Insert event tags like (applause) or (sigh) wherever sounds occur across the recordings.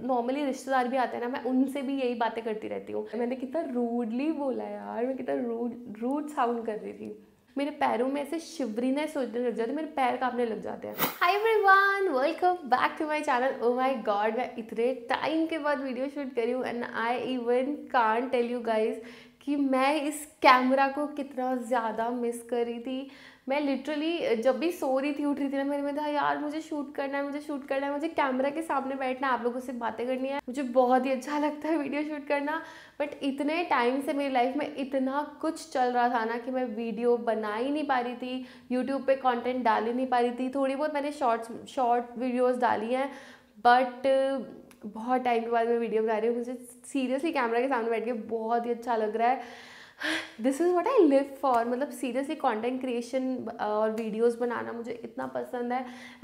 Normally रिश्तेदार भी आते हैं ना मैं उनसे भी यही बातें करती रहती हूँ मैंने कितना रूडली बोला यार मैं कितना रूड रूड साउंड कर रही थी मेरे पैरों में ऐसे शिवरीने सोचने लग जाती मेरे पैर कांपने लग जाते हैं everyone welcome back to my channel oh my god मैं इतने टाइम के बाद वीडियो शूट करी हूँ and I even can't tell you guys कि मैं इस कैमरा को कितना ज़्यादा मिस कर रही थी मैं लिटरली जब भी सो रही थी उठ रही थी ना मेरे में था यार मुझे शूट करना है मुझे शूट करना है मुझे कैमरा के सामने बैठना है आप लोगों से बातें करनी है मुझे बहुत ही अच्छा लगता है वीडियो शूट करना बट इतने टाइम से मेरी लाइफ में इतना कुछ चल रहा था ना कि मैं वीडियो बना ही नहीं पा रही थी यूट्यूब पर कॉन्टेंट डाल ही नहीं पा रही थी थोड़ी बहुत मैंने शॉर्ट्स शॉर्ट वीडियोज़ डाली हैं बट बहुत टाइम के बाद मैं वीडियो बना रही हूँ मुझे सीरियसली कैमरा के सामने बैठ के बहुत ही अच्छा लग रहा है this is what I live for मतलब सीरियसली कॉन्टेंट क्रिएशन और वीडियोज़ बनाना मुझे इतना पसंद है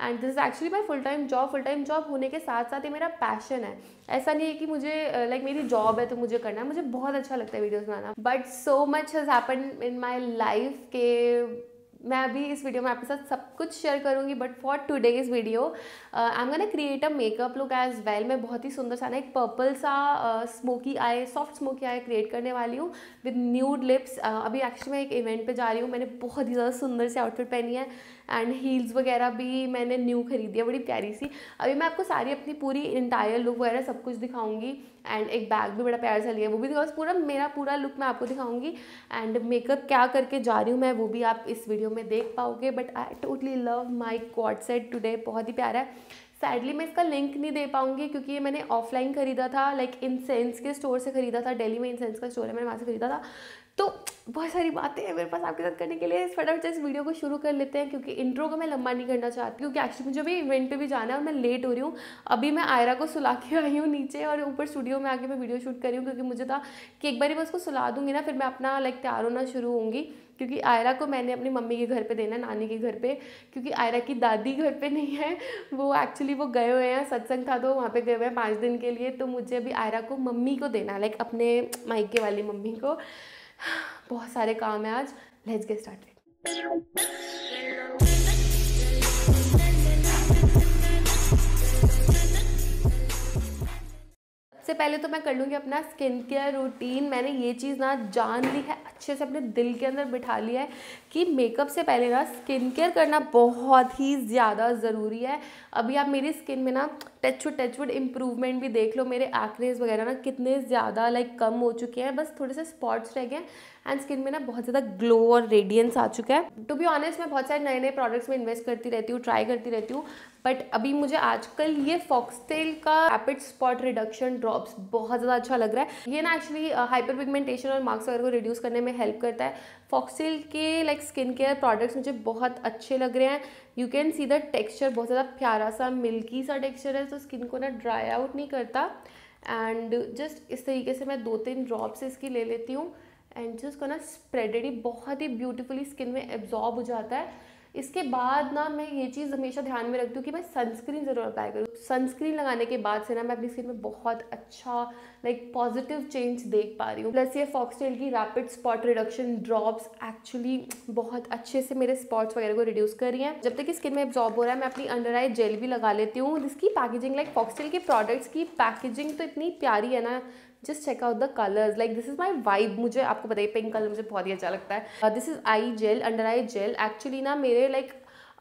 and this is actually my full time job full time job होने के साथ साथ ये मेरा पैशन है ऐसा नहीं है कि मुझे लाइक मेरी जॉब है तो मुझे करना है मुझे बहुत अच्छा लगता है वीडियोज़ बनाना but so much has happen in my life के मैं अभी इस वीडियो में आपके साथ सब कुछ शेयर करूंगी बट फॉर टुडे इस video I am a create a makeup look as well मैं बहुत ही सुंदर सा ना एक पर्पल सा smoky eye soft smoky eye create करने वाली हूँ विद न्यूड लिप्स अभी एक्चुअली मैं एक इवेंट पे जा रही हूँ मैंने बहुत ही ज़्यादा सुंदर से आउटफिट पहनी है एंड हील्स वगैरह भी मैंने न्यू खरीदी है बड़ी प्यारी सी अभी मैं आपको सारी अपनी पूरी इंटायर लुक वगैरह सब कुछ दिखाऊंगी एंड एक बैग भी बड़ा प्यार सा लिया वो भी दिखाऊँ पूरा मेरा पूरा लुक मैं आपको दिखाऊंगी एंड मेकअप क्या करके जा रही हूँ मैं वो भी आप इस वीडियो में देख पाओगे but I totally love my god set today बहुत ही प्यारा है सैडली मैं इसका लिंक नहीं दे पाऊंगी क्योंकि ये मैंने ऑफलाइन ख़रीदा था लाइक like, इंसेंस के स्टोर से ख़रीदा था दिल्ली में इंसेंस का स्टोर है मैंने वहाँ से ख़रीदा था तो बहुत सारी बातें हैं मेरे पास आपके साथ करने के लिए फटाफट से इस वीडियो को शुरू कर लेते हैं क्योंकि इंट्रो को मैं लंबा नहीं करना चाहती क्योंकि एक्चुअली मुझे भी इवेंट पे भी जाना है और मैं लेट हो रही हूँ अभी मैं आयरा को सुला के (laughs) आई हूँ नीचे और ऊपर स्टूडियो में आके मैं वीडियो शूट करी हूँ क्योंकि मुझे था कि एक बार मैं उसको सुला दूँगी ना फिर मैं अपना लाइक तैयार होना शुरू होंगी क्योंकि आयरा को मैंने अपनी मम्मी के घर पे देना नानी के घर पे क्योंकि आयरा की दादी घर पे नहीं है वो एक्चुअली वो गए हुए हैं सत्संग था तो वहाँ पे गए हुए हैं पाँच दिन के लिए तो मुझे अभी आयरा को मम्मी को देना लाइक अपने माइके वाली मम्मी को बहुत सारे काम है आज लेट्स गेट स्टार्टेड सबसे पहले तो मैं कर लूँगी अपना स्किन केयर रूटीन मैंने ये चीज़ ना जान ली है अच्छे से अपने दिल के अंदर बिठा लिया है कि मेकअप से पहले ना स्किन केयर करना बहुत ही ज़्यादा ज़रूरी है अभी आप मेरी स्किन में ना touch wood touch wood improvement भी देख लो मेरे एक्नेज वगैरह ना कितने ज़्यादा लाइक कम हो चुके हैं बस थोड़े से स्पॉट्स रह गए एंड स्किन में ना बहुत ज़्यादा ग्लो और रेडियंस आ चुका है टू बी ऑनेस्ट मैं बहुत सारे नए नए प्रोडक्ट्स में इन्वेस्ट करती रहती हूँ ट्राई करती रहती हूँ बट अभी मुझे आजकल ये फॉक्सटेल का रैपिड स्पॉट रिडक्शन ड्रॉप्स बहुत ज़्यादा अच्छा लग रहा है ये ना एक्चुअली हाइपर पिगमेंटेशन और मार्क्स वगैरह को रिड्यूस करने में हेल्प करता है फॉक्सिल के लाइक स्किन केयर प्रोडक्ट्स मुझे बहुत अच्छे लग रहे हैं you can see the texture बहुत ज़्यादा प्यारा सा मिल्की सा टेक्सचर है तो स्किन को ना ड्राई आउट नहीं करता एंड जस्ट इस तरीके से मैं दो तीन ड्रॉप्स इसकी ले लेती हूँ एंड जस्ट को ना स्प्रेडेड ही बहुत ही ब्यूटीफुली स्किन में एब्जॉर्ब हो जाता है इसके बाद ना मैं ये चीज़ हमेशा ध्यान में रखती हूँ कि मैं सनस्क्रीन ज़रूर अप्लाई करूँ सनस्क्रीन लगाने के बाद से ना मैं अपनी स्किन में बहुत अच्छा लाइक पॉजिटिव चेंज देख पा रही हूँ प्लस ये फॉक्सटेल की rapid spot reduction drops actually बहुत अच्छे से मेरे स्पॉट्स वगैरह को रिड्यूस कर रही हैं जब तक कि स्किन में एब्जॉर्ब हो रहा है मैं अपनी अंडर आई जेल भी लगा लेती हूँ जिसकी पैकेजिंग लाइक फॉक्सटेल के प्रोडक्ट्स की पैकेजिंग तो इतनी प्यारी है ना just check out the colours like this is my vibe मुझे आपको बताइए पिंक कलर मुझे बहुत ही अच्छा लगता है this is eye gel under eye gel actually ना मेरे लाइक like,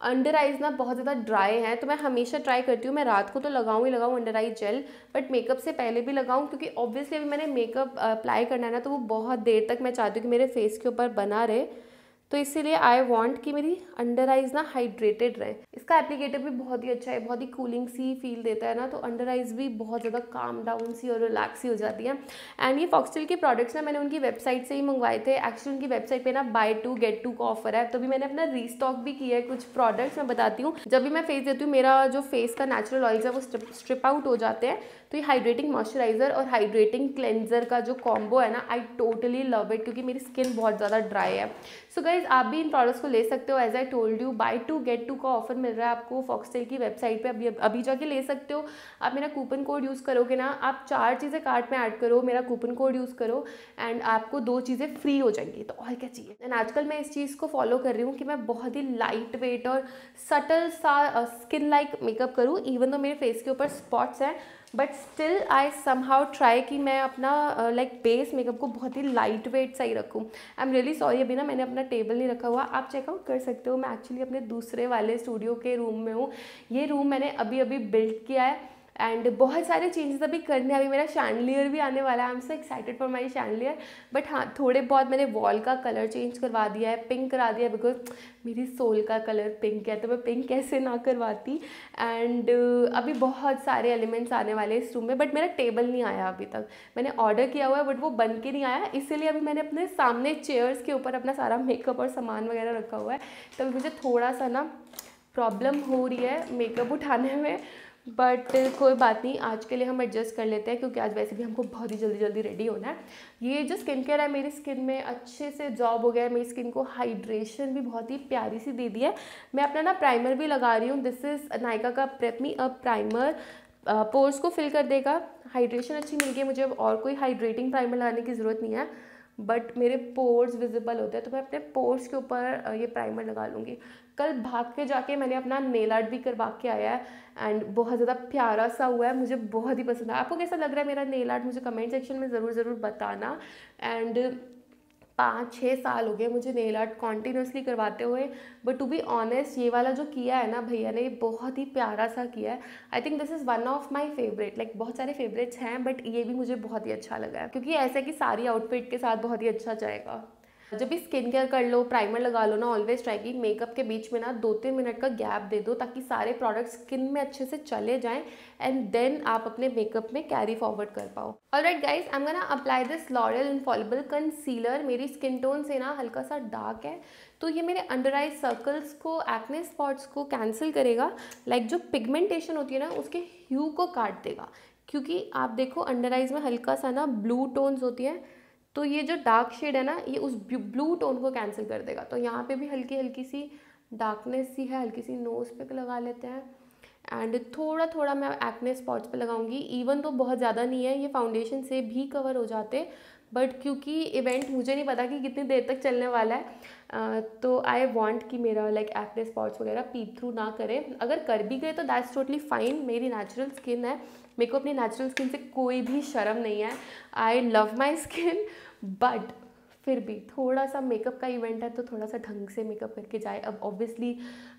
अंडर आइज़ ना बहुत ज़्यादा ड्राई हैं तो मैं हमेशा ट्राई करती हूँ मैं रात को तो लगाऊँ ही लगाऊँ under eye gel but makeup से पहले भी लगाऊँ क्योंकि ऑब्वियसली अभी मैंने मेकअप अप्लाई uh, करना है ना तो वो बहुत देर तक मैं चाहती हूँ कि मेरे फेस के ऊपर बना रहे तो इसीलिए आई वॉन्ट कि मेरी अंडर आइज ना हाइड्रेटेड रहे इसका एप्लीकेटर भी बहुत ही अच्छा है बहुत ही कूलिंग सी फील देता है ना तो अंडर आइज भी बहुत ज़्यादा काम डाउन सी और रिलैक्स ही हो जाती है एंड ये फॉक्सटेल के प्रोडक्ट्स ना मैंने उनकी वेबसाइट से ही मंगवाए थे एक्चुअली उनकी वेबसाइट पे ना बाय टू गेट टू का ऑफर है तो भी मैंने अपना रीस्टॉक भी किया है कुछ प्रोडक्ट्स मैं बताती हूँ जब भी मैं फेस देती हूँ मेरा जो फेस का नेचुरल ऑयल्स है वो स्ट्रिप आउट हो जाते हैं तो ये हाइड्रेटिंग मॉइस्चराइजर और हाइड्रेटिंग क्लेंजर का जो कॉम्बो है ना आई टोटली लव इट क्योंकि मेरी स्किन बहुत ज़्यादा ड्राई है सो so गाइज आप भी इन प्रोडक्ट्स को ले सकते हो as I told you buy two get two का ऑफर मिल रहा है आपको फॉक्सटेल की वेबसाइट पे अभी अभी जाके ले सकते हो आप मेरा कूपन कोड यूज़ करोगे ना आप चार चीज़ें कार्ट में ऐड करो मेरा कूपन कोड यूज़ करो एंड आपको दो चीज़ें फ्री हो जाएंगी तो और क्या चाहिए एंड आजकल मैं इस चीज़ को फॉलो कर रही हूँ कि मैं बहुत ही लाइट वेट और सटल सा स्किन लाइक मेकअप करूँ इवन तो मेरे फेस के ऊपर स्पॉट्स हैं but still I somehow try कि मैं अपना लाइक बेस मेकअप को बहुत ही लाइट वेट सा ही रखूँ आई एम रियली सॉरी अभी ना मैंने अपना टेबल नहीं रखा हुआ आप चेकआउट कर सकते हो मैं एक्चुअली अपने दूसरे वाले स्टूडियो के रूम में हूँ ये रूम मैंने अभी अभी बिल्ड किया है एंड बहुत सारे चेंजेस अभी करने हैं अभी मेरा शैंडलियर भी आने वाला है I am so excited for my chandelier but हाँ थोड़े बहुत मैंने वॉल का कलर चेंज करवा दिया है पिंक करा दिया बिकॉज मेरी सोल का कलर पिंक है तो मैं पिंक कैसे ना करवाती एंड uh, अभी बहुत सारे एलिमेंट्स आने वाले हैं इस रूम में बट मेरा टेबल नहीं आया अभी तक मैंने ऑर्डर किया हुआ है बट वो बन के नहीं आया इसीलिए अभी मैंने अपने सामने चेयर्स के ऊपर अपना सारा मेकअप और सामान वगैरह रखा हुआ है तभी मुझे थोड़ा सा ना प्रॉब्लम हो रही है मेकअप उठाने में बट कोई बात नहीं आज के लिए हम एडजस्ट कर लेते हैं क्योंकि आज वैसे भी हमको बहुत ही जल्दी जल्दी रेडी होना है ये जो स्किन केयर है मेरी स्किन में अच्छे से जॉब हो गया है मेरी स्किन को हाइड्रेशन भी बहुत ही प्यारी सी दे दी है मैं अपना ना प्राइमर भी लगा रही हूँ दिस इज़ नायका का प्रेपमी अ प्राइमर पोर्स को फिल कर देगा हाइड्रेशन अच्छी मिल गई मुझे अब और कोई हाइड्रेटिंग प्राइमर लगाने की ज़रूरत नहीं है बट मेरे पोर्स विजिबल होते हैं तो मैं अपने पोर्स के ऊपर ये प्राइमर लगा लूँगी कल भाग के जाके मैंने अपना नेल आर्ट भी करवा के आया है एंड बहुत ज़्यादा प्यारा सा हुआ है मुझे बहुत ही पसंद आया आपको कैसा लग रहा है मेरा नेल आर्ट मुझे कमेंट सेक्शन में ज़रूर ज़रूर बताना एंड पाँच छः साल हो गए मुझे नेल आर्ट कॉन्टीन्यूसली करवाते हुए बट टू बी ऑनेस्ट ये वाला जो किया है ना भैया ने बहुत ही प्यारा सा किया है I think this is one of my favourite like बहुत सारे फेवरेट्स हैं बट ये भी मुझे बहुत ही अच्छा लगा है क्योंकि ऐसा कि सारी आउटफिट के साथ बहुत ही अच्छा जाएगा तो जब भी स्किन केयर कर लो प्राइमर लगा लो ना ऑलवेज ट्राई की मेकअप के बीच में ना दो तीन मिनट का गैप दे दो ताकि सारे प्रोडक्ट्स स्किन में अच्छे से चले जाएं एंड देन आप अपने मेकअप में कैरी फॉरवर्ड कर पाओ और right guys I am gonna apply this L'Oreal infallible concealer मेरी स्किन टोन से ना हल्का सा डार्क है तो ये मेरे अंडर आई सर्कल्स को एक्ने स्पॉट्स को कैंसिल करेगा लाइक like जो पिगमेंटेशन होती है ना उसके ह्यू को काट देगा क्योंकि आप देखो अंडर आइज में हल्का सा ना ब्लू टोन्स होती है तो ये जो डार्क शेड है ना ये उस ब्लू टोन को कैंसिल कर देगा तो यहाँ पे भी हल्की हल्की सी डार्कनेस सी है हल्की सी नोज पे लगा लेते हैं एंड थोड़ा थोड़ा मैं एक्ने स्पॉट्स पे लगाऊंगी इवन तो बहुत ज़्यादा नहीं है ये फाउंडेशन से भी कवर हो जाते बट क्योंकि इवेंट मुझे नहीं पता कि कितनी देर तक चलने वाला है तो आई वॉन्ट कि मेरा लाइक एक्ने स्पॉट्स वगैरह पीप थ्रू ना करें अगर कर भी गए तो दैट्स टोटली फाइन मेरी नेचुरल स्किन है मेरे को अपनी नेचुरल स्किन से कोई भी शर्म नहीं है I love my skin but फिर भी थोड़ा सा मेकअप का इवेंट है तो थोड़ा सा ढंग से मेकअप करके जाए अब ऑब्वियसली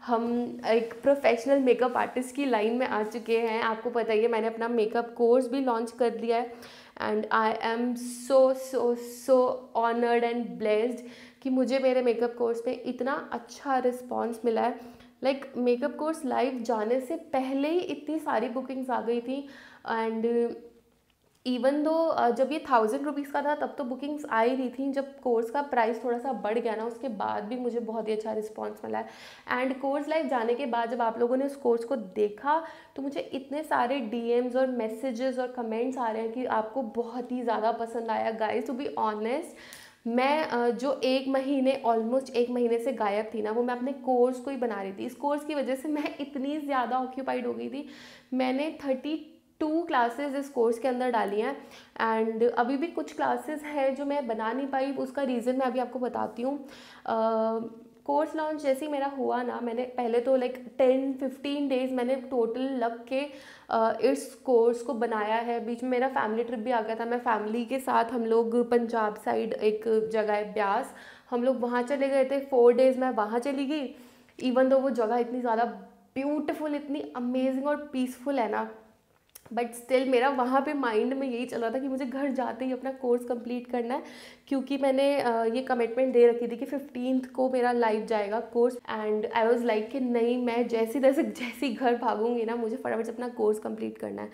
हम एक प्रोफेशनल मेकअप आर्टिस्ट की लाइन में आ चुके हैं आपको पता ही है मैंने अपना मेकअप कोर्स भी लॉन्च कर दिया है and I am so so so honoured and blessed कि मुझे मेरे मेकअप कोर्स में इतना अच्छा रिस्पॉन्स मिला है लाइक मेकअप कोर्स लाइव जाने से पहले ही इतनी सारी बुकिंग्स आ गई थी एंड इवन दो uh, जब ये थाउजेंड रुपीज़ का था तब तो बुकिंग्स आ ही रही थी जब कोर्स का प्राइस थोड़ा सा बढ़ गया ना उसके बाद भी मुझे बहुत ही अच्छा रिस्पॉन्स मिला है एंड कोर्स लाइफ जाने के बाद जब आप लोगों ने उस कोर्स को देखा तो मुझे इतने सारे डीएम्स और मैसेजेस और कमेंट्स आ रहे हैं कि आपको बहुत ही ज़्यादा पसंद आया गाइज टू बी ऑनेस्ट मैं uh, जो एक महीने ऑलमोस्ट एक महीने से गायब थी ना वो मैं अपने कोर्स को ही बना रही थी इस कोर्स की वजह से मैं इतनी ज़्यादा ऑक्यूपाइड हो गई थी मैंने थर्टी टू क्लासेस इस कोर्स के अंदर डाली हैं एंड अभी भी कुछ क्लासेस हैं जो मैं बना नहीं पाई उसका रीज़न मैं अभी आपको बताती हूँ कोर्स लॉन्च जैसे ही मेरा हुआ ना मैंने पहले तो लाइक टेन फिफ्टीन डेज मैंने टोटल लग के इस कोर्स को बनाया है बीच में मेरा फैमिली ट्रिप भी आ गया था मैं फैमिली के साथ हम लोग पंजाब साइड एक जगह है ब्यास हम लोग वहाँ चले गए थे फोर डेज़ मैं वहाँ चली गई इवन तो वो जगह इतनी ज़्यादा ब्यूटिफुल इतनी अमेजिंग और पीसफुल है ना बट स्टिल मेरा वहाँ पे माइंड में यही चल रहा था कि मुझे घर जाते ही अपना कोर्स कंप्लीट करना है क्योंकि मैंने ये कमिटमेंट दे रखी थी कि फिफ्टींथ को मेरा लाइव जाएगा course and I was like कि नहीं मैं जैसी तैसे जैसी घर भागूंगी ना मुझे फटाफट से अपना कोर्स कंप्लीट करना है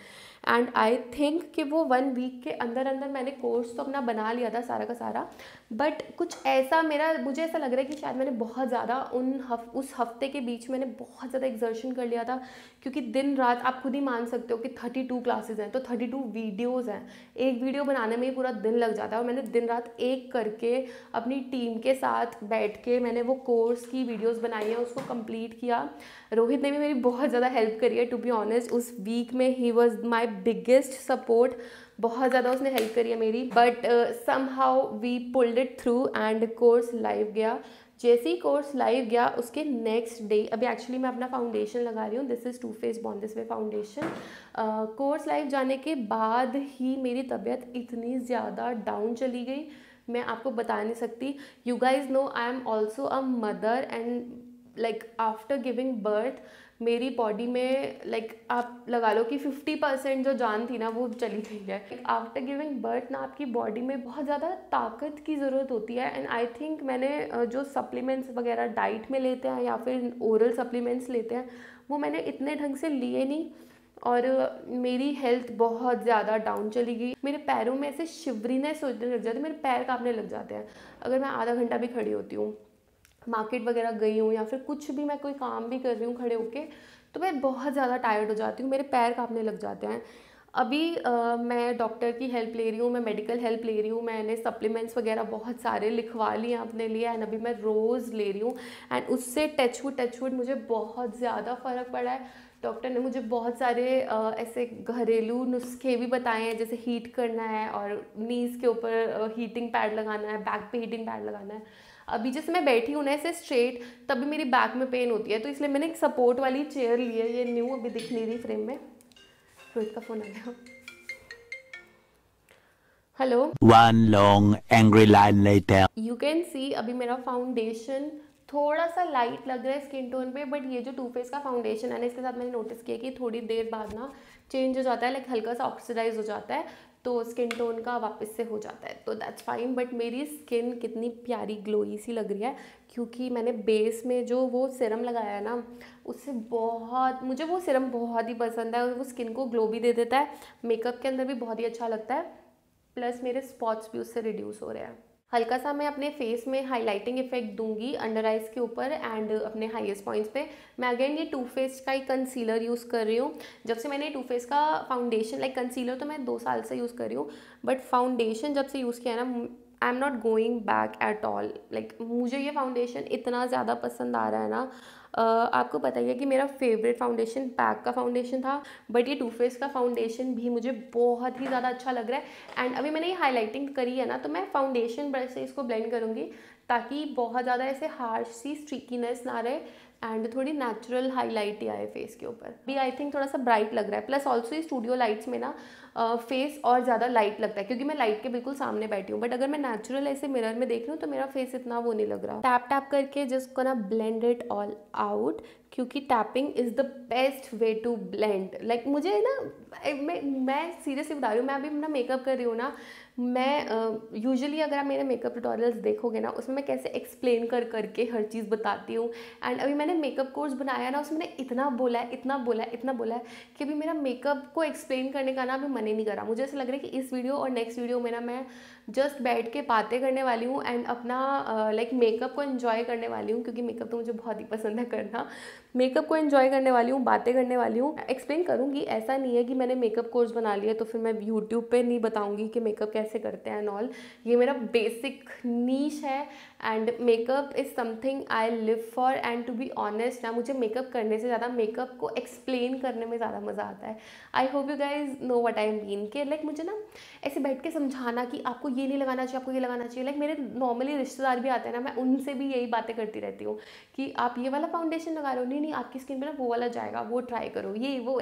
एंड आई थिंक कि वो वन वीक के अंदर अंदर मैंने कोर्स तो अपना बना लिया था सारा का सारा बट कुछ ऐसा मेरा मुझे ऐसा लग रहा है कि शायद मैंने बहुत ज़्यादा उन हफ, उस हफ्ते के बीच मैंने बहुत ज़्यादा एग्जर्शन कर लिया था क्योंकि दिन रात आप खुद ही मान सकते हो कि थर्टी टू क्लासेज हैं तो थर्टी टू वीडियोज़ हैं एक वीडियो बनाने में ही पूरा दिन लग जाता है और मैंने दिन रात एक करके अपनी टीम के साथ बैठ के मैंने वो कोर्स की वीडियोज़ बनाई है उसको कम्प्लीट किया रोहित ने भी मेरी बहुत ज़्यादा हेल्प करी है टू बी ऑनेस्ट उस वीक में ही वॉज माई बिगेस्ट सपोर्ट बहुत ज़्यादा उसने हेल्प करी है मेरी but somehow we pulled it through and course live गया जैसे ही कोर्स लाइव गया उसके नेक्स्ट डे अभी एक्चुअली मैं अपना फाउंडेशन लगा रही हूँ दिस इज़ टू फेस बॉन्ड this way foundation course live जाने के बाद ही मेरी तबीयत इतनी ज़्यादा डाउन चली गई मैं आपको बता नहीं सकती you guys know I am also a mother and like after giving birth मेरी बॉडी में लाइक like, आप लगा लो कि 50 परसेंट जो जान थी ना वो चली गई है आफ्टर गिविंग बर्थ ना आपकी बॉडी में बहुत ज़्यादा ताकत की ज़रूरत होती है एंड आई थिंक मैंने जो सप्लीमेंट्स वगैरह डाइट में लेते हैं या फिर ओरल सप्लीमेंट्स लेते हैं वो मैंने इतने ढंग से लिए नहीं और मेरी हेल्थ बहुत ज़्यादा डाउन चली गई मेरे पैरों में ऐसे शिवरीनेस होने लग जाती मेरे पैर काँपने लग जाते हैं अगर मैं आधा घंटा भी खड़ी होती हूँ मार्केट वगैरह गई हूँ या फिर कुछ भी मैं कोई काम भी कर रही हूँ खड़े होके तो मैं बहुत ज़्यादा टायर्ड हो जाती हूँ मेरे पैर काँपने लग जाते हैं अभी आ, मैं डॉक्टर की हेल्प ले रही हूँ मैं मेडिकल हेल्प ले रही हूँ मैंने सप्लीमेंट्स वगैरह बहुत सारे लिखवा लिए अपने लिए एंड अभी मैं रोज़ ले रही हूँ एंड उससे टच टच वुड मुझे बहुत ज़्यादा फ़र्क पड़ा है डॉक्टर ने मुझे बहुत सारे आ, ऐसे घरेलू नुस्खे भी बताए हैं जैसे हीट करना है और नीज़ के ऊपर हीटिंग पैड लगाना है बैक पे हीटिंग पैड लगाना है अभी जैसे मैं बैठी हूँ ना ऐसे स्ट्रेट तभी मेरी बैक में पेन होती है तो इसलिए मैंने एक सपोर्ट वाली चेयर ली है ये न्यू अभी दिख नहीं रही फ्रेम में रोहित का फ़ोन आ गया hello one long angry line letter you can see अभी मेरा फाउंडेशन थोड़ा सा लाइट लग रहा है स्किन टोन पे बट ये जो टू फेस का फाउंडेशन है ना इसके साथ मैंने नोटिस किया कि थोड़ी देर बाद ना चेंज हो जाता है लाइक हल्का सा ऑक्सीडाइज हो जाता है तो स्किन टोन का वापस से हो जाता है तो दैट्स फाइन बट मेरी स्किन कितनी प्यारी ग्लोई सी लग रही है क्योंकि मैंने बेस में जो वो सिरम लगाया है ना उससे बहुत मुझे वो सिरम बहुत ही पसंद है और वो स्किन को ग्लो भी दे देता है मेकअप के अंदर भी बहुत ही अच्छा लगता है प्लस मेरे स्पॉट्स भी उससे रिड्यूस हो रहे हैं हल्का सा मैं अपने फेस में हाईलाइटिंग इफेक्ट दूंगी अंडर आइज़ के ऊपर एंड अपने हाईएस्ट पॉइंट्स पे मैं अगेन ये टू फेस का ही कंसीलर यूज़ कर रही हूँ जब से मैंने टू फेस का फाउंडेशन लाइक कंसीलर तो मैं दो साल से यूज़ कर रही हूँ बट फाउंडेशन जब से यूज़ किया ना I am not going back at all like मुझे ये फाउंडेशन इतना ज़्यादा पसंद आ रहा है ना Uh, आपको पता ही है कि मेरा फेवरेट फाउंडेशन पैक का फाउंडेशन था बट ये टू फेस का फाउंडेशन भी मुझे बहुत ही ज़्यादा अच्छा लग रहा है एंड अभी मैंने ये हाईलाइटिंग करी है ना तो मैं फाउंडेशन ब्रश से इसको ब्लेंड करूँगी ताकि बहुत ज़्यादा ऐसे हार्श सी स्ट्रिकीनेस ना रहे एंड थोड़ी नेचुरल हाईलाइट ही आए फेस के ऊपर भी आई थिंक थोड़ा सा ब्राइट लग रहा है प्लस ऑल्सो ये स्टूडियो लाइट्स में ना फेस और ज़्यादा लाइट लगता है क्योंकि मैं लाइट के बिल्कुल सामने बैठी हूँ बट अगर मैं नेचुरल ऐसे मिरर में देख रही हूँ तो मेरा फेस इतना वो नहीं लग रहा टैप टैप करके जस्ट को ना ब्लेंड इट ऑल आउट क्योंकि tapping is the best way to blend like मुझे ना मैं मैं सीरियसली बता रही हूँ मैं अभी ना मेकअप कर रही हूँ ना मैं यूजुअली अगर आप मेरे मेकअप ट्यूटोरियल्स देखोगे ना उसमें मैं कैसे एक्सप्लेन कर करके हर चीज़ बताती हूँ एंड अभी मैंने मेकअप कोर्स बनाया ना उसमें मैंने इतना बोला है इतना बोला है इतना बोला है कि अभी मेरा मेकअप को एक्सप्लेन करने का ना अभी मन ही नहीं करा मुझे ऐसा लग रहा है कि इस वीडियो और नेक्स्ट वीडियो में ना मैं जस्ट बैठ के बातें करने वाली हूँ एंड अपना लाइक uh, मेकअप like, को इन्जॉय करने वाली हूँ क्योंकि मेकअप तो मुझे बहुत ही पसंद है करना मेकअप को इन्जॉय करने वाली हूँ बातें करने वाली हूँ एक्सप्लेन करूँगी ऐसा नहीं है कि मैंने मेकअप कोर्स बना लिया तो फिर मैं यूट्यूब पर नहीं बताऊँगी कि मेकअप कैसे करते हैं एंड ऑल ये मेरा बेसिक नीच है and makeup is something I live for and to be honest ना मुझे मेकअप करने से ज़्यादा मेकअप को एक्सप्लेन करने में ज़्यादा मज़ा आता है I hope you guys know what I mean के लाइक मुझे ना ऐसे बैठ के समझाना कि आपको ये नहीं लगाना चाहिए आपको ये लगाना चाहिए लाइक मेरे नॉर्मली रिश्तेदार भी आते हैं ना मैं उनसे भी यही बातें करती रहती हूँ कि आप ये वाला फाउंडेशन लगा रहे हो नहीं नहीं आपकी स्किन पे ना वो वाला जाएगा वो ट्राई करो ये वो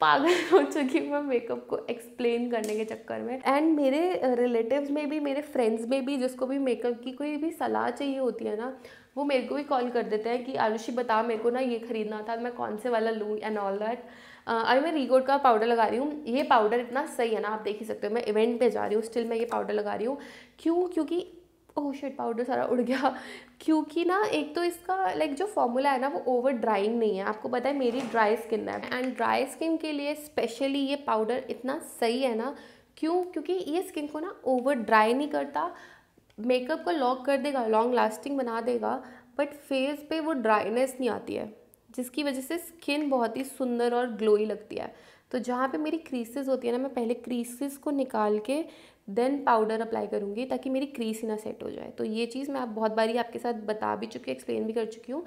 पागल (laughs) हो चुकी हूँ मैं मेकअप को एक्सप्लेन करने के चक्कर में एंड मेरे रिलेटिव्स में भी मेरे फ्रेंड्स में भी जिसको भी मेकअप की कोई भी सलाह चाहिए होती है ना वो मेरे को भी कॉल कर देते हैं कि आयुषी बता मेरे को ना ये खरीदना था मैं कौन से वाला लूँ एंड ऑल दैट अभी मैं रीगोड का पाउडर लगा रही हूँ ये पाउडर इतना सही है ना आप देख ही सकते हो मैं इवेंट पे जा रही हूँ स्टिल मैं ये पाउडर लगा रही हूँ क्यों क्योंकि ओह शेट पाउडर सारा उड़ गया क्योंकि ना एक तो इसका लाइक जो फॉर्मूला है ना वो ओवर ड्राइंग नहीं है आपको पता है मेरी ड्राई स्किन है एंड ड्राई स्किन के लिए स्पेशली ये पाउडर इतना सही है ना क्यों क्योंकि ये स्किन को ना ओवर ड्राई नहीं करता मेकअप को लॉक कर देगा लॉन्ग लास्टिंग बना देगा बट फेस पे वो ड्राइनेस नहीं आती है जिसकी वजह से स्किन बहुत ही सुंदर और ग्लोई लगती है तो जहाँ पे मेरी क्रीसेस होती है ना मैं पहले क्रीसेस को निकाल के देन पाउडर अप्लाई करूँगी ताकि मेरी क्रीस ही ना सेट हो जाए तो ये चीज़ मैं आप बहुत बारी आपके साथ बता भी चुकी हूँ एक्सप्लेन भी कर चुकी हूँ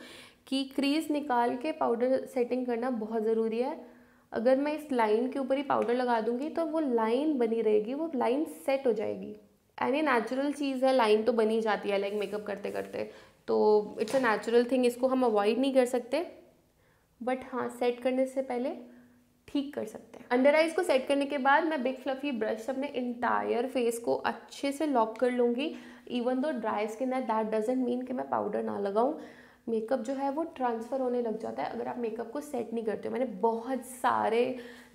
कि क्रीज निकाल के पाउडर सेटिंग करना बहुत ज़रूरी है अगर मैं इस लाइन के ऊपर ही पाउडर लगा दूँगी तो वो लाइन बनी रहेगी वो लाइन सेट हो जाएगी एंड ये नेचुरल चीज़ है लाइन तो बनी जाती है लाइक मेकअप करते करते तो इट्स अ नेचुरल थिंग इसको हम अवॉइड नहीं कर सकते बट हाँ सेट करने से पहले ठीक कर सकते हैं अंडर आइज को सेट करने के बाद मैं बिग फ्लफी ब्रश अपने इंटायर फेस को अच्छे से लॉक कर लूँगी इवन दो ड्राई स्किन है दैट डजेंट मीन कि मैं पाउडर ना लगाऊँ मेकअप जो है वो ट्रांसफ़र होने लग जाता है अगर आप मेकअप को सेट नहीं करते हो मैंने बहुत सारे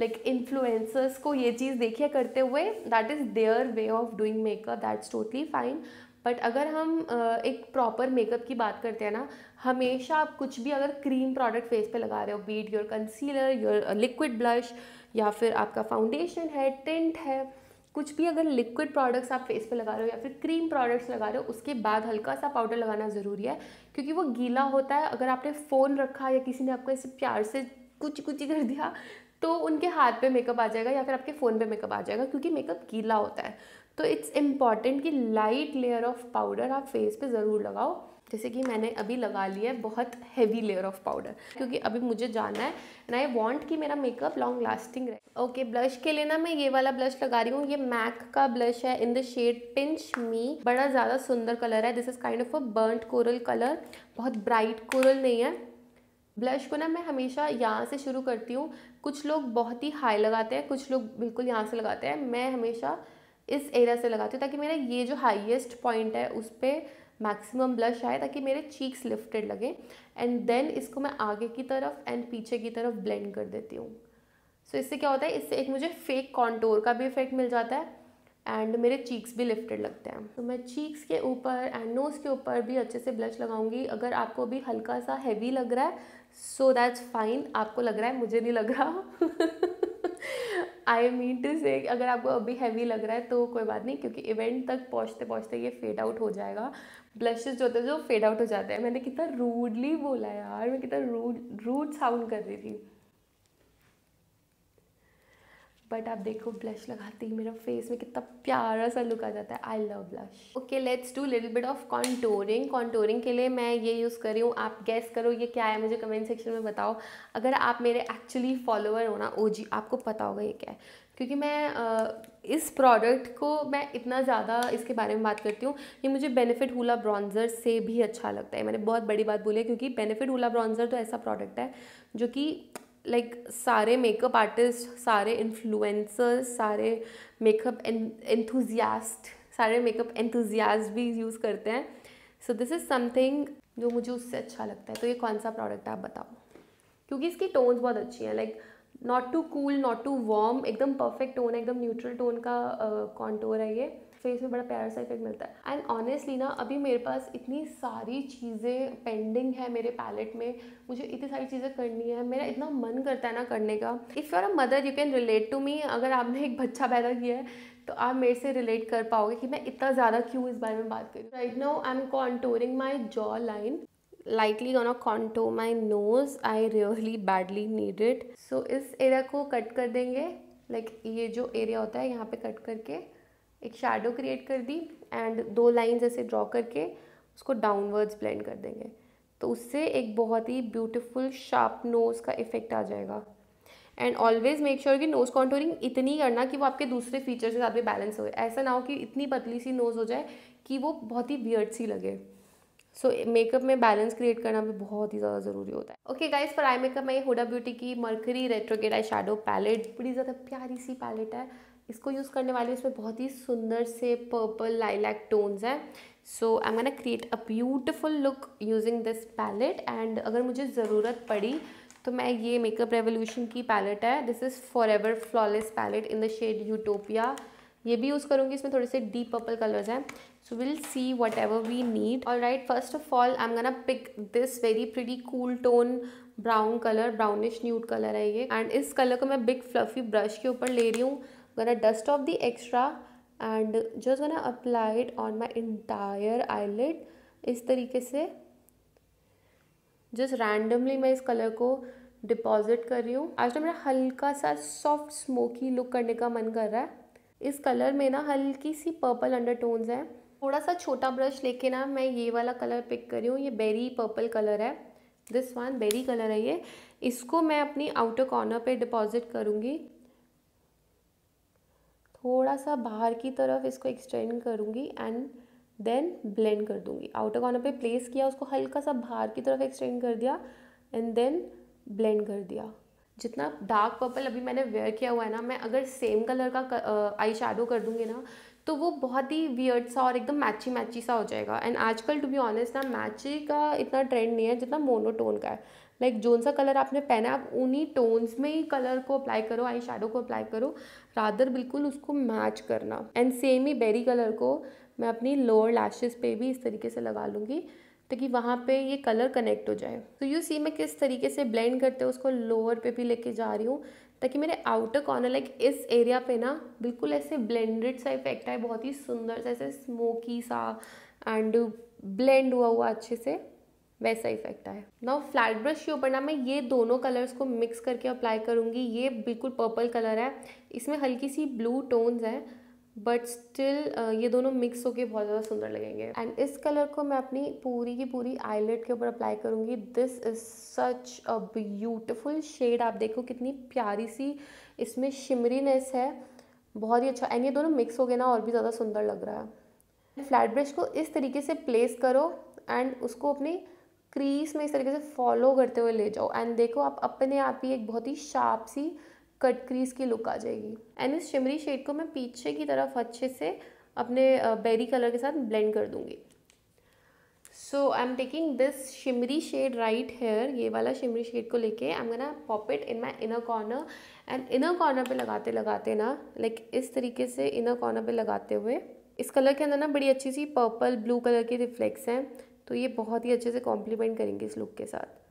लाइक like, इन्फ्लुएंसर्स को ये चीज़ देखिए करते हुए that is their way of doing makeup that's totally fine but अगर हम एक प्रॉपर मेकअप की बात करते हैं ना हमेशा आप कुछ भी अगर क्रीम प्रोडक्ट फेस पे लगा रहे हो be it your concealer your liquid blush या फिर आपका फाउंडेशन है टेंट है कुछ भी अगर लिक्विड प्रोडक्ट्स आप फेस पे लगा रहे हो या फिर क्रीम प्रोडक्ट्स लगा रहे हो उसके बाद हल्का सा पाउडर लगाना ज़रूरी है क्योंकि वो गीला होता है अगर आपने फ़ोन रखा या किसी ने आपको ऐसे प्यार से कुछ कुछ कर दिया तो उनके हाथ पे मेकअप आ जाएगा या फिर आपके फ़ोन पे मेकअप आ जाएगा क्योंकि मेकअप गीला होता है तो इट्स इम्पॉर्टेंट कि लाइट लेयर ऑफ पाउडर आप फेस पे ज़रूर लगाओ जैसे कि मैंने अभी लगा लिया है बहुत हैवी लेयर ऑफ पाउडर क्योंकि अभी मुझे जाना है एंड आई वांट कि मेरा मेकअप लॉन्ग लास्टिंग रहे ओके ब्लश के लिए ना मैं ये वाला ब्लश लगा रही हूँ ये मैक का ब्लश है in the shade pinch me बड़ा ज़्यादा सुंदर कलर है this is kind of a burn coral colour बहुत ब्राइट कोरल नहीं है ब्लश को ना मैं हमेशा यहाँ से शुरू करती हूँ कुछ लोग बहुत ही हाई लगाते हैं कुछ लोग बिल्कुल यहाँ से लगाते हैं मैं हमेशा इस एरिया से लगाती हूँ ताकि मेरा ये जो हाइएस्ट पॉइंट है उस पर मैक्सिमम ब्लश आए ताकि मेरे चीक्स लिफ्टेड लगे एंड देन इसको मैं आगे की तरफ एंड पीछे की तरफ ब्लेंड कर देती हूँ सो so, इससे क्या होता है इससे एक मुझे फेक कॉन्टोर का भी इफेक्ट मिल जाता है एंड मेरे चीक्स भी लिफ्टेड लगते हैं तो मैं चीक्स के ऊपर एंड नोज़ के ऊपर भी अच्छे से ब्लश लगाऊंगी अगर आपको अभी हल्का सा हैवी लग रहा है सो दैट्स फाइन आपको लग रहा है मुझे नहीं लग रहा (laughs) आई मीन टू से अगर आपको अभी हैवी लग रहा है तो कोई बात नहीं क्योंकि इवेंट तक पहुँचते पहुँचते ये फेड आउट हो जाएगा ब्लशेज जो होते हैं जो फेड आउट हो जाते हैं मैंने कितना रूडली बोला यार मैं कितना रूड रूड साउंड कर रही थी बट आप देखो ब्लश लगाते ही मेरा फेस में कितना प्यारा सा लुक आ जाता है I love blush okay let's do little bit of contouring contouring के लिए मैं ये यूज़ कर रही हूँ आप गैस करो ये क्या है मुझे कमेंट सेक्शन में बताओ अगर आप मेरे एक्चुअली फॉलोअर हो ना ओ आपको पता होगा ये क्या है क्योंकि मैं इस प्रोडक्ट को मैं इतना ज़्यादा इसके बारे में बात करती हूँ ये मुझे बेनिफिट हुला ब्रॉन्ज़र से भी अच्छा लगता है मैंने बहुत बड़ी बात बोली है क्योंकि बेनिफिट हुला ब्रॉन्ज़र तो ऐसा प्रोडक्ट है जो कि लाइक like, सारे मेकअप आर्टिस्ट सारे इन्फ्लुएंसर्स सारे मेकअप एंथुजियास्ट सारे मेकअप एंथुजियास्ट भी यूज़ करते हैं सो दिस इज़ समथिंग जो मुझे उससे अच्छा लगता है तो ये कौन सा प्रोडक्ट है आप बताओ क्योंकि इसकी टोन्स बहुत अच्छी हैं like not too cool not too warm एकदम परफेक्ट टोन है एकदम न्यूट्रल टोन का कॉन्टोर uh, है ये फेस में बड़ा प्यारा सा इफेक्ट मिलता है एंड ऑनेस्टली ना अभी मेरे पास इतनी सारी चीज़ें पेंडिंग है मेरे पैलेट में मुझे इतनी सारी चीज़ें करनी है मेरा इतना मन करता है ना करने का if you are a mother you can relate to me अगर आपने एक बच्चा पैदा किया है तो आप मेरे से रिलेट कर पाओगे कि मैं इतना ज़्यादा क्यों इस बारे में बात करूँ right now I am contouring my jaw line on a contour my nose I really badly need it so इस एरिया को कट कर देंगे लाइक like ये जो एरिया होता है यहाँ पे कट करके एक शेडो क्रिएट कर दी एंड दो लाइंस ऐसे ड्रॉ करके उसको डाउनवर्ड्स ब्लेंड कर देंगे तो उससे एक बहुत ही ब्यूटीफुल शार्प नोज़ का इफेक्ट आ जाएगा एंड ऑलवेज मेक श्योर कि नोज़ कॉन्टोरिंग इतनी करना कि वो आपके दूसरे फीचर्स के साथ भी बैलेंस हो ऐसा ना हो कि इतनी पतली सी नोज़ हो जाए कि वो बहुत ही बियर्ड सी लगे सो so, मेकअप में बैलेंस क्रिएट करना भी बहुत ही ज़्यादा ज़रूरी होता है okay guys for eye makeup मैं हुडा ब्यूटी की mercury retrograde eye shadow palette बड़ी ज़्यादा प्यारी सी पैलेट है इसको यूज़ करने वाली इसमें बहुत ही सुंदर से पर्पल लाइलैक टोन्स हैं so I am gonna create a beautiful look using this palette and अगर मुझे ज़रूरत पड़ी तो मैं ये मेकअप रेवोल्यूशन की पैलेट है this is forever flawless palette in the shade utopia ये भी यूज़ करूँगी इसमें थोड़े से डीप पर्पल कलर्स हैं so will see whatever we need और right first of all I am gonna pick this very pretty cool tone brown colour brownish nude colour है ये एंड इस कलर को मैं बिग फ्लफी ब्रश के ऊपर ले रही हूँ gonna dust off the extra and just gonna apply it on my entire eyelid इस तरीके से जस्ट रैंडमली मैं इस कलर को डिपॉजिट कर रही हूँ आज ना तो मेरा हल्का सा सॉफ्ट स्मोकी लुक करने का मन कर रहा है इस कलर में ना हल्की सी पर्पल टोन्स है थोड़ा सा छोटा ब्रश लेके ना मैं ये वाला कलर पिक कर रही हूँ ये बेरी पर्पल कलर है दिस वन बेरी कलर है ये इसको मैं अपनी आउटर कॉर्नर पे डिपॉजिट करूँगी थोड़ा सा बाहर की तरफ इसको एक्सटेंड करूँगी एंड देन ब्लेंड कर दूँगी आउटर कॉर्नर पे प्लेस किया उसको हल्का सा बाहर की तरफ एक्सटेंड कर दिया एंड देन ब्लेंड कर दिया जितना डार्क पर्पल अभी मैंने वेयर किया हुआ है ना मैं अगर सेम कलर का आई शेडो कर दूँगी ना तो वो बहुत ही वियर्ड सा और एकदम मैची मैची सा हो जाएगा एंड आजकल टू बी ऑनेस्ट ना मैची का इतना ट्रेंड नहीं है जितना मोनोटोन का है लाइक like, जोन सा कलर आपने पहना आप उन्हीं टोन्स में ही कलर को अप्लाई करो आई शेडो को अप्लाई करो रादर बिल्कुल उसको मैच करना एंड सेम ही बेरी कलर को मैं अपनी लोअर लैशेस पे भी इस तरीके से लगा लूँगी ताकि वहाँ पे ये कलर कनेक्ट हो जाए तो यू सी मैं किस तरीके से ब्लेंड करते हुए उसको लोअर पे भी लेके जा रही हूँ ताकि मेरे आउटर कॉर्नर लाइक इस एरिया पे ना बिल्कुल ऐसे ब्लेंडेड सा इफेक्ट आए बहुत ही सुंदर सा ऐसे स्मोकी सा एंड ब्लेंड हुआ हुआ अच्छे से वैसा इफेक्ट आए नाउ फ्लैट ब्रश के ऊपर ना मैं ये दोनों कलर्स को मिक्स करके अप्लाई करूँगी ये बिल्कुल पर्पल कलर है इसमें हल्की सी ब्लू टोन्स हैं बट स्टिल ये दोनों मिक्स होके बहुत ज़्यादा सुंदर लगेंगे एंड इस कलर को मैं अपनी पूरी की पूरी आईलेट के ऊपर अप्लाई करूँगी this is such a beautiful shade आप देखो कितनी प्यारी सी इसमें शिमरीनेस है बहुत ही अच्छा एंड ये दोनों मिक्स हो गए ना और भी ज़्यादा सुंदर लग रहा है फ्लैट ब्रश को इस तरीके से प्लेस करो एंड उसको अपनी क्रीज में इस तरीके से फॉलो करते हुए ले जाओ एंड देखो आप अपने आप ही एक बहुत ही शार्प सी कट क्रीज की लुक आ जाएगी एंड इस शिमरी शेड को मैं पीछे की तरफ अच्छे से अपने बेरी कलर के साथ ब्लेंड कर दूँगी so I am taking this shimmery shade right here ये वाला शिमरी शेड को लेके I am gonna pop it in my inner corner and inner corner पे लगाते लगाते ना लाइक like, इस तरीके से इनर कॉर्नर पे लगाते हुए इस कलर के अंदर ना बड़ी अच्छी सी पर्पल ब्लू कलर के रिफ्लेक्स हैं तो ये बहुत ही अच्छे से कॉम्प्लीमेंट करेंगे इस लुक के साथ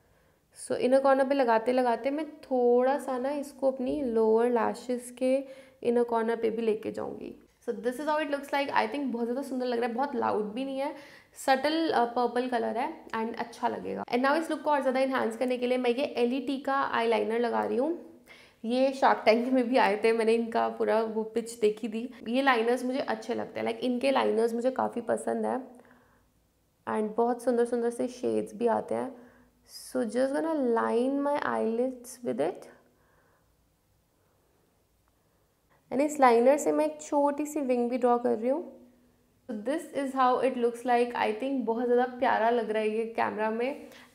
सो इनर कॉर्नर पे लगाते लगाते मैं थोड़ा सा ना इसको अपनी लोअर लैशेस के इनर कॉर्नर पे भी लेके जाऊंगी so this is how it looks like I think बहुत ज़्यादा सुंदर लग रहा है बहुत लाउड भी नहीं है सटल पर्पल कलर है एंड अच्छा लगेगा एंड नाउ इस लुक को और ज़्यादा इन्हांस करने के लिए मैं ये एल e का आई लगा रही हूँ ये शार्क टैंक में भी आए थे मैंने इनका पूरा वो पिच देखी थी ये लाइनर्स मुझे अच्छे लगते हैं लाइक इनके लाइनर्स मुझे काफ़ी पसंद है एंड बहुत सुंदर सुंदर से शेड्स भी आते हैं so just gonna line my eyelids with it and इस लाइनर से मैं एक छोटी सी विंग भी ड्रॉ कर रही हूँ this is how it looks like I think बहुत ज़्यादा प्यारा लग रहा है ये कैमरा में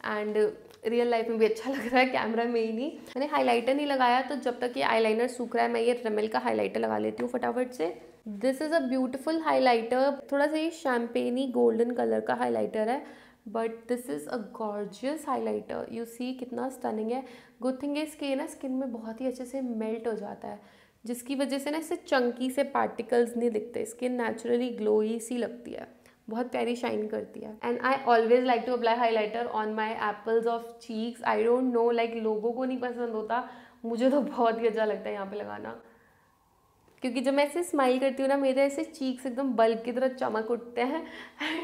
एंड रियल लाइफ में भी अच्छा लग रहा है कैमरा में ही नहीं मैंने हाईलाइटर नहीं लगाया तो जब तक ये आई लाइनर सूख रहा है मैं ये रमेल का हाईलाइटर लगा लेती हूँ फटाफट से this is a beautiful highlighter थोड़ा सा ये शैम्पेनी गोल्डन कलर का हाईलाइटर है but this is a gorgeous highlighter you see कितना स्टनिंग है गुड थिंग इसके ना स्किन में बहुत ही अच्छे से मेल्ट हो जाता है जिसकी वजह से ना इससे चंकी से पार्टिकल्स नहीं दिखते स्किन नेचुरली ग्लोई सी लगती है बहुत प्यारी शाइन करती है and I always like to apply highlighter on my apples of cheeks I don't know like लोगों को नहीं पसंद होता मुझे तो बहुत ही अच्छा लगता है यहाँ पे लगाना क्योंकि जब मैं ऐसे स्माइल करती हूँ ना मेरे ऐसे चीक्स एकदम बल्ब की तरह चमक उठते हैं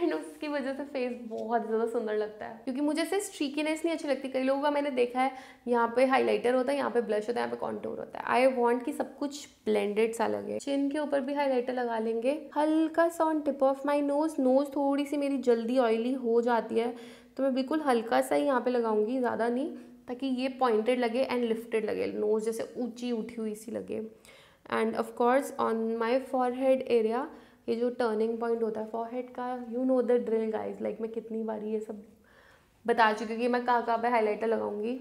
एंड उसकी वजह से फेस बहुत ज़्यादा सुंदर लगता है क्योंकि मुझे ऐसे स्ट्रीकीनेस नहीं अच्छी लगती कई लोगों का मैंने देखा है यहाँ पे हाईलाइटर होता है यहाँ पे ब्लश होता है यहाँ पे कॉन्टोर होता है आई वॉन्ट कि सब कुछ ब्लेंडेड सा लगे चिन के ऊपर भी हाईलाइटर लगा लेंगे हल्का सा on tip of my nose nose थोड़ी सी मेरी जल्दी ऑयली हो जाती है तो मैं बिल्कुल हल्का सा ही यहाँ पे लगाऊंगी ज़्यादा नहीं ताकि ये पॉइंटेड लगे एंड लिफ्टेड लगे नोज जैसे ऊँची उठी हुई सी लगे and of course on my forehead area ये जो टर्निंग पॉइंट होता है फॉरहेड का you know the drill guys like मैं कितनी बार ये सब बता चुकी हूँ कि मैं कहाँ कहाँ पर हाईलाइटर लगाऊंगी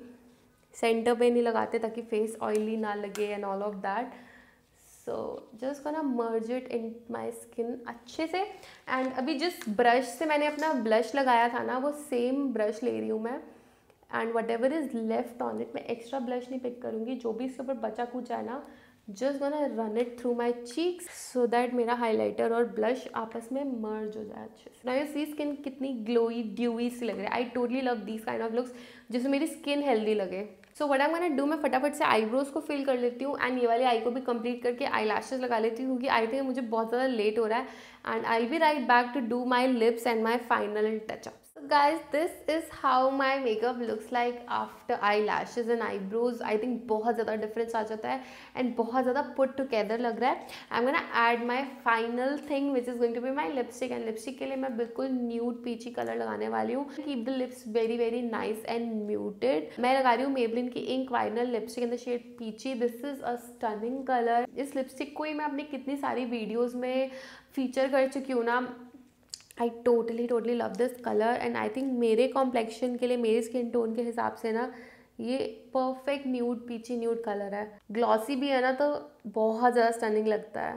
सेंटर पे नहीं लगाते ताकि फेस ऑयली ना लगे and all of that so just का ना merge it in my skin अच्छे से एंड अभी जिस ब्रश से मैंने अपना ब्लश लगाया था ना वो सेम ब्रश ले रही हूँ मैं and whatever is left on it मैं एक्स्ट्रा ब्लश नहीं पिक करूँगी जो भी इसके ऊपर बचा कूचा है ना just gonna run it through my cheeks so that मेरा हाईलाइटर और ब्लश आपस में मर्ज हो जाए अच्छे से ना यू सी स्किन कितनी ग्लोई ड्यूई सी लग रही है I totally love this kind of looks जिससे मेरी स्किन हेल्दी लगे सो वट आई मैंने डू मैं फटाफट से आईब्रोज को फिल कर लेती हूँ एंड ये वाली आई को भी कंप्लीट करके आई लैशेज लगा लेती हूँ क्योंकि आई थिंक मुझे बहुत ज़्यादा लेट हो रहा है and I will right back to do my lips and my final touchup So guys, this is how my makeup looks like after eyelashes and eyebrows. I think बहुत ज़्यादा difference आ जाता है and बहुत ज़्यादा put together लग रहा है I'm gonna add my final thing which is going to be my lipstick and lipstick के लिए मैं बिल्कुल nude peachy color लगाने वाली हूँ Keep the lips very very nice and muted. मैं लगा रही हूँ Maybelline की ink vinyl lipstick in the shade peachy. This is a stunning color. इस lipstick को ही मैं अपनी कितनी सारी videos में feature कर चुकी हूँ ना I totally totally love this colour and I think मेरे कॉम्प्लेक्शन के लिए मेरे स्किन टोन के हिसाब से ना ये perfect nude peachy nude colour है ग्लॉसी भी है ना तो बहुत ज़्यादा स्टनिंग लगता है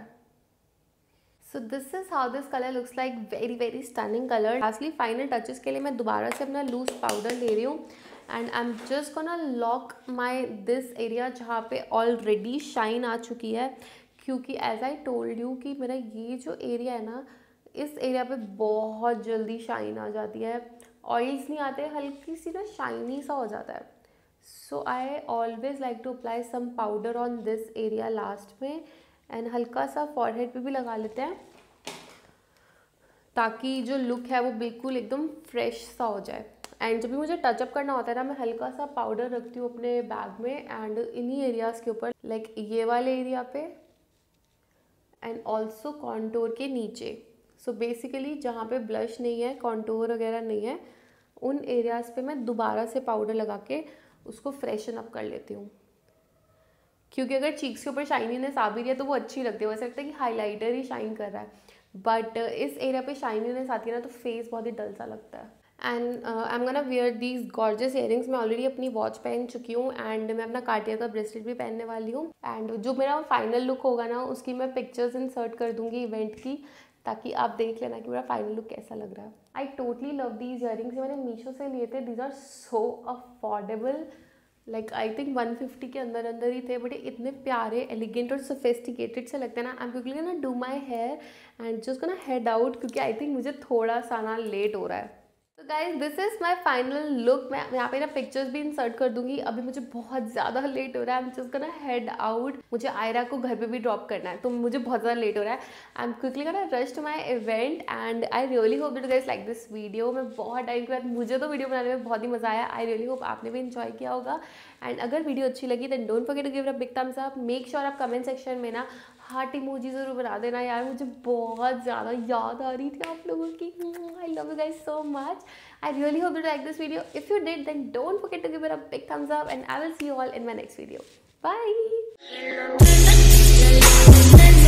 so this is how this colour looks like very very stunning colour lastly final touches के लिए मैं दोबारा से अपना लूज पाउडर ले रही हूँ एंड आई एम जस्ट कॉन लॉक माई दिस एरिया जहाँ पे ऑलरेडी शाइन आ चुकी है क्योंकि एज आई टोल्ड यू कि मेरा ये जो एरिया है ना इस एरिया पे बहुत जल्दी शाइन आ जाती है ऑयल्स नहीं आते हल्की सी ना शाइनी सा हो जाता है so I always like to apply some powder on this area last में एंड हल्का सा फॉरहेड पे भी लगा लेते हैं ताकि जो लुक है वो बिल्कुल एकदम फ्रेश सा हो जाए एंड जब भी मुझे टचअप करना होता है ना मैं हल्का सा पाउडर रखती हूँ अपने बैग में एंड इन्हीं एरियाज़ के ऊपर लाइक ये वाले एरिया पे एंड ऑल्सो कॉन्टोर के नीचे सो बेसिकली जहाँ पे ब्लश नहीं है कॉन्टोर वगैरह नहीं है उन एरियाज़ पे मैं दोबारा से पाउडर लगा के उसको फ्रेशन अप कर लेती हूँ क्योंकि अगर चीक्स के ऊपर शाइनीनेस आ भी रही है तो वो अच्छी लगती है वैसे लगता है कि हाईलाइटर ही शाइन कर रहा है बट uh, इस एरिया पे शाइनीनेस आती है ना तो फेस बहुत ही डल सा लगता है and I am gonna wear these gorgeous earrings मैं ऑलरेडी अपनी वॉच पहन चुकी हूँ एंड मैं अपना कार्टिया का ब्रेसलेट भी पहनने वाली हूँ एंड जो मेरा फाइनल लुक होगा ना उसकी मैं पिक्चर्स इंसर्ट कर दूंगी इवेंट की ताकि आप देख लेना कि मेरा फाइनल लुक कैसा लग रहा है I totally love these earrings मैंने मीशो से लिए थे these are so affordable like I think 150 के अंदर अंदर ही थे बट ये इतने प्यारे एलिगेंट और सोफेस्टिकेटेड से लगते हैं ना आई क्योंकि ना do my hair and just ना हेड आउट क्योंकि आई थिंक मुझे थोड़ा सा ना लेट हो रहा है तो guys this is my final look मैं यहाँ पे ना पिक्चर्स भी इंसर्ट कर दूंगी अभी मुझे बहुत ज़्यादा लेट हो रहा है आई एम जस्ट ना हेड आउट मुझे आयरा को घर पे भी ड्रॉप करना है तो मुझे बहुत ज़्यादा लेट हो रहा है आई एम क्विकली ना rush to my event and I really hope do guys like this video मैं बहुत टाइम के बाद मुझे तो वीडियो बनाने में बहुत ही मज़ा आया आई रियली होप आपने भी इन्जॉय किया होगा एंड अगर वीडियो अच्छी लगी then don't forget to give a big thumbs up make sure आप कमेंट सेक्शन में ना हार्ट इमोजी ज़रूर बना देना यार मुझे बहुत ज़्यादा याद आ रही थी आप लोगों की I love you guys so much I really hope you like this video if you did then don't forget to give a big thumbs up and I will see you all in my next video bye